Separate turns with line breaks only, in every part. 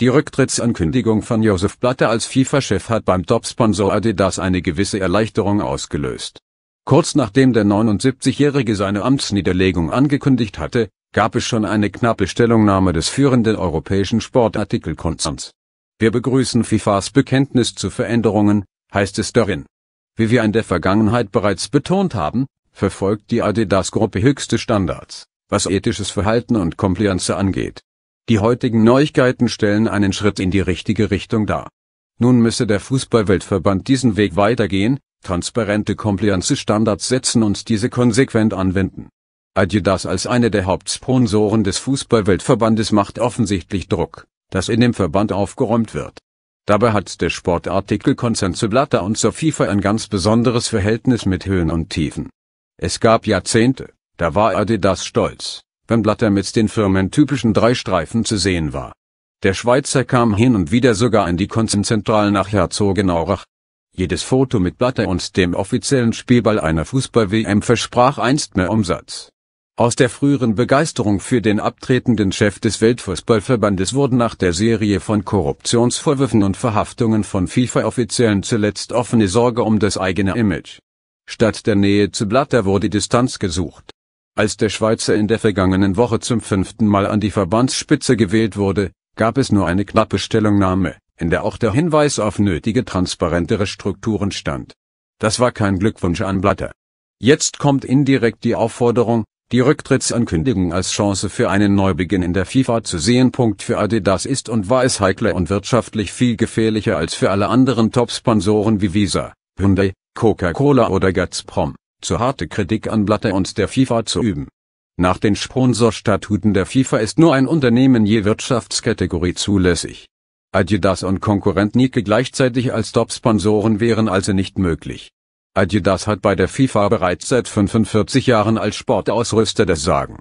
Die Rücktrittsankündigung von Josef Blatter als FIFA-Chef hat beim Topsponsor Adidas eine gewisse Erleichterung ausgelöst. Kurz nachdem der 79-Jährige seine Amtsniederlegung angekündigt hatte, gab es schon eine knappe Stellungnahme des führenden europäischen Sportartikelkonzerns. Wir begrüßen FIFAs Bekenntnis zu Veränderungen, heißt es darin. Wie wir in der Vergangenheit bereits betont haben, verfolgt die Adidas-Gruppe höchste Standards, was ethisches Verhalten und Compliance angeht. Die heutigen Neuigkeiten stellen einen Schritt in die richtige Richtung dar. Nun müsse der Fußballweltverband diesen Weg weitergehen, transparente Compliance-Standards setzen und diese konsequent anwenden. Adidas als eine der Hauptsponsoren des Fußballweltverbandes macht offensichtlich Druck, dass in dem Verband aufgeräumt wird. Dabei hat der Sportartikelkonzern zu Blatter und zur FIFA ein ganz besonderes Verhältnis mit Höhen und Tiefen. Es gab Jahrzehnte, da war Adidas stolz, beim Blatter mit den Firmen typischen drei Streifen zu sehen war. Der Schweizer kam hin und wieder sogar in die Konzentral nach Herzogenaurach. Jedes Foto mit Blatter und dem offiziellen Spielball einer Fußball-WM versprach einst mehr Umsatz. Aus der früheren Begeisterung für den abtretenden Chef des Weltfußballverbandes wurden nach der Serie von Korruptionsvorwürfen und Verhaftungen von FIFA-Offiziellen zuletzt offene Sorge um das eigene Image. Statt der Nähe zu Blatter wurde Distanz gesucht. Als der Schweizer in der vergangenen Woche zum fünften Mal an die Verbandsspitze gewählt wurde, gab es nur eine knappe Stellungnahme, in der auch der Hinweis auf nötige transparentere Strukturen stand. Das war kein Glückwunsch an Blatter. Jetzt kommt indirekt die Aufforderung, die Rücktrittsankündigung als Chance für einen Neubeginn in der FIFA zu sehen. Punkt für Adidas ist und war es heikler und wirtschaftlich viel gefährlicher als für alle anderen Top-Sponsoren wie Visa, Hyundai, Coca-Cola oder Gazprom zu harte Kritik an Blatter und der FIFA zu üben. Nach den Sponsorstatuten der FIFA ist nur ein Unternehmen je Wirtschaftskategorie zulässig. Adidas und Konkurrent Nike gleichzeitig als Top-Sponsoren wären also nicht möglich. Adidas hat bei der FIFA bereits seit 45 Jahren als Sportausrüster das Sagen.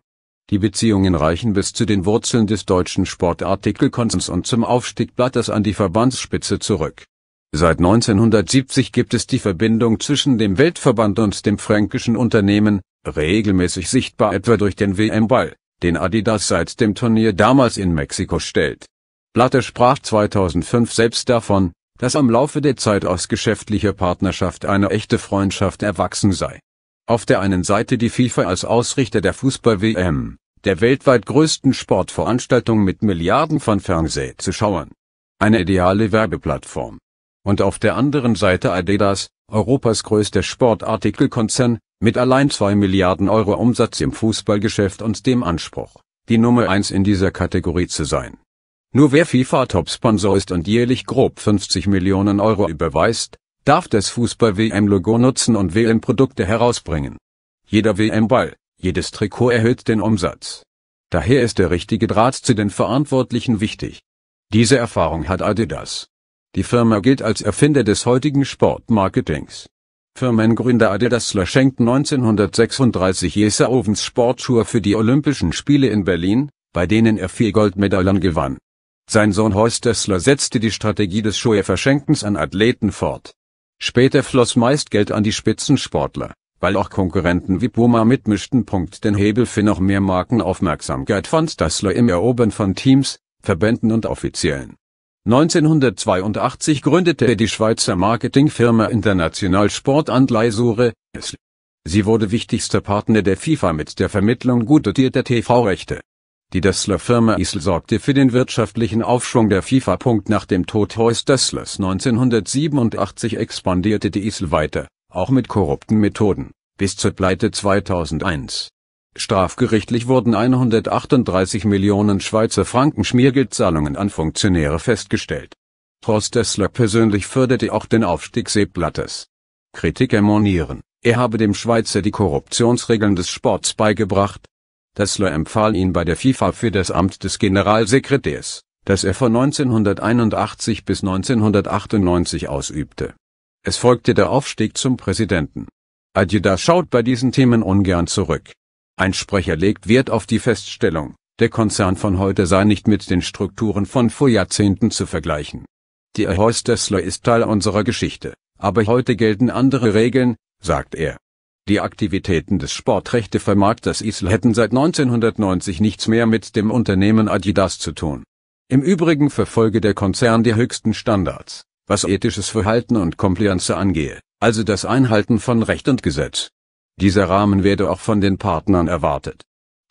Die Beziehungen reichen bis zu den Wurzeln des deutschen Sportartikelkonsens und zum Aufstieg Blatters an die Verbandsspitze zurück Seit 1970 gibt es die Verbindung zwischen dem Weltverband und dem fränkischen Unternehmen, regelmäßig sichtbar etwa durch den WM-Ball, den Adidas seit dem Turnier damals in Mexiko stellt. Blatter sprach 2005 selbst davon, dass am Laufe der Zeit aus geschäftlicher Partnerschaft eine echte Freundschaft erwachsen sei. Auf der einen Seite die FIFA als Ausrichter der Fußball-WM, der weltweit größten Sportveranstaltung mit Milliarden von Fernsehzuschauern. Eine ideale Werbeplattform und auf der anderen Seite Adidas, Europas größter Sportartikelkonzern, mit allein 2 Milliarden Euro Umsatz im Fußballgeschäft und dem Anspruch, die Nummer 1 in dieser Kategorie zu sein. Nur wer FIFA Top-Sponsor ist und jährlich grob 50 Millionen Euro überweist, darf das Fußball-WM-Logo nutzen und WM-Produkte herausbringen. Jeder WM-Ball, jedes Trikot erhöht den Umsatz. Daher ist der richtige Draht zu den Verantwortlichen wichtig. Diese Erfahrung hat Adidas. Die Firma gilt als Erfinder des heutigen Sportmarketings. Firmengründer Adidas schenkte 1936 Jesse Owens Sportschuhe für die Olympischen Spiele in Berlin, bei denen er vier Goldmedaillen gewann. Sein Sohn Horst Dessler setzte die Strategie des Schuheverschenkens an Athleten fort. Später floss meist Geld an die Spitzensportler, weil auch Konkurrenten wie Puma mitmischten. Den Hebel für noch mehr Markenaufmerksamkeit fand Dessler im Erobern von Teams, Verbänden und Offiziellen. 1982 gründete er die Schweizer Marketingfirma International Sportand Leisure. Sie wurde wichtigster Partner der FIFA mit der Vermittlung gut dotierter TV-Rechte. Die Dessler-Firma Isl sorgte für den wirtschaftlichen Aufschwung der FIFA. Nach dem Tod Horst Desslers 1987 expandierte die Isl weiter, auch mit korrupten Methoden, bis zur Pleite 2001. Strafgerichtlich wurden 138 Millionen Schweizer Franken Schmiergeldzahlungen an Funktionäre festgestellt. Horst Dessler persönlich förderte auch den Aufstieg Sepp Kritiker monieren, er habe dem Schweizer die Korruptionsregeln des Sports beigebracht. Dessler empfahl ihn bei der FIFA für das Amt des Generalsekretärs, das er von 1981 bis 1998 ausübte. Es folgte der Aufstieg zum Präsidenten. Adjeda schaut bei diesen Themen ungern zurück. Ein Sprecher legt Wert auf die Feststellung, der Konzern von heute sei nicht mit den Strukturen von vor Jahrzehnten zu vergleichen. Die Aeros Tesla ist Teil unserer Geschichte, aber heute gelten andere Regeln, sagt er. Die Aktivitäten des Sportrechtevermarkters Isl hätten seit 1990 nichts mehr mit dem Unternehmen Adidas zu tun. Im Übrigen verfolge der Konzern die höchsten Standards, was ethisches Verhalten und Compliance angehe, also das Einhalten von Recht und Gesetz. Dieser Rahmen werde auch von den Partnern erwartet.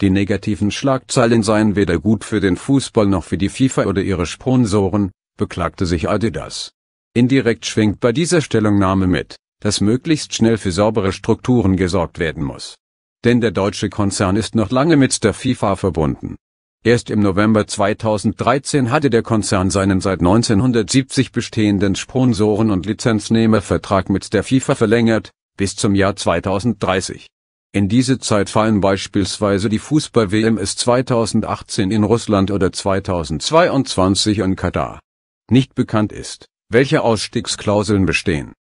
Die negativen Schlagzeilen seien weder gut für den Fußball noch für die FIFA oder ihre Sponsoren, beklagte sich Adidas. Indirekt schwingt bei dieser Stellungnahme mit, dass möglichst schnell für saubere Strukturen gesorgt werden muss. Denn der deutsche Konzern ist noch lange mit der FIFA verbunden. Erst im November 2013 hatte der Konzern seinen seit 1970 bestehenden Sponsoren- und Lizenznehmervertrag mit der FIFA verlängert, bis zum Jahr 2030. In diese Zeit fallen beispielsweise die fußball wms 2018 in Russland oder 2022 in Katar. Nicht bekannt ist, welche Ausstiegsklauseln bestehen